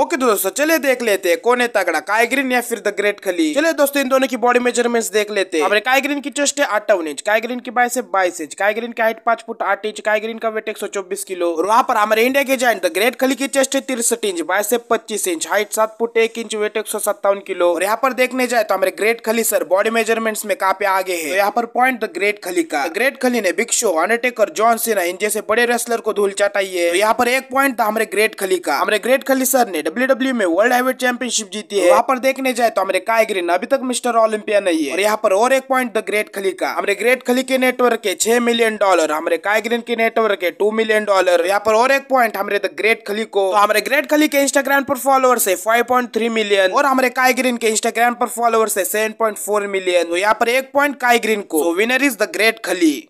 okay दोस्तों चलिए देख लेते कौन है तगड़ा कायग्रीन या फिर द ग्रेट खली चलिए दोस्तों इन दोनों की बॉडी मेजरमेंट्स देख लेते हैं हमारे कायग्रीन की चेस्ट है अट्ठावन इंच कायग्रीन की बाइस बाईस इंच कायग्रीन की हाइट पांच फुट आठ इंच कायग्रीन का वेट एक सौ चौबीस किलो और वहाँ पर हमारे इंडिया के जॉइंट द ग्रेट खली की चेस्ट है तिरसठ इंच बाईस पच्चीस इंच हाइट सात फुट एक इंच वेट एक सौ सत्तावन किलो और यहाँ पर देखने जाए तो हमारे great Khali sir body measurements में काफी आगे है तो यहाँ पर पॉइंट द ग्रेट खली का ग्रेट खली ने Big Show Undertaker John Cena इन जैसे बड़े रेसलर को धूल चाटाई है तो यहाँ पर एक पॉइंट था हमारे ग्रेट खली का हमारे ग्रेट खली सर ने डब्ल्यू e में वर्ल्ड हाईवे चैंपियनशिप जीती है वहाँ पर देखने जाए तो हमारे काय ग्रीन अभी तक मिस्टर ओलम्पिया नहीं है और यहाँ पर और एक पॉइंट द ग्रेट खली का हमारे ग्रेट खली के नेटवर्क है छह मिलियन डॉलर हमारे काय ग्रीन के नेटवर्क है टू मिलियन डॉलर यहाँ पर और एक पॉइंट हमारे द ग्रेट खली को तो हमारे ग्रेट खली के इंस्टाग्राम पर फॉलोअर्स है फाइव पॉइंट थ्री मिलियन और हमारे काय ग्रीन के इंस्टाग्राम पर फॉलोअर्स है सेवन पॉइंट फोर मिलियन तो यहाँ पर एक पॉइंट काय ग्रीन को विनर इज द ग्रेट खली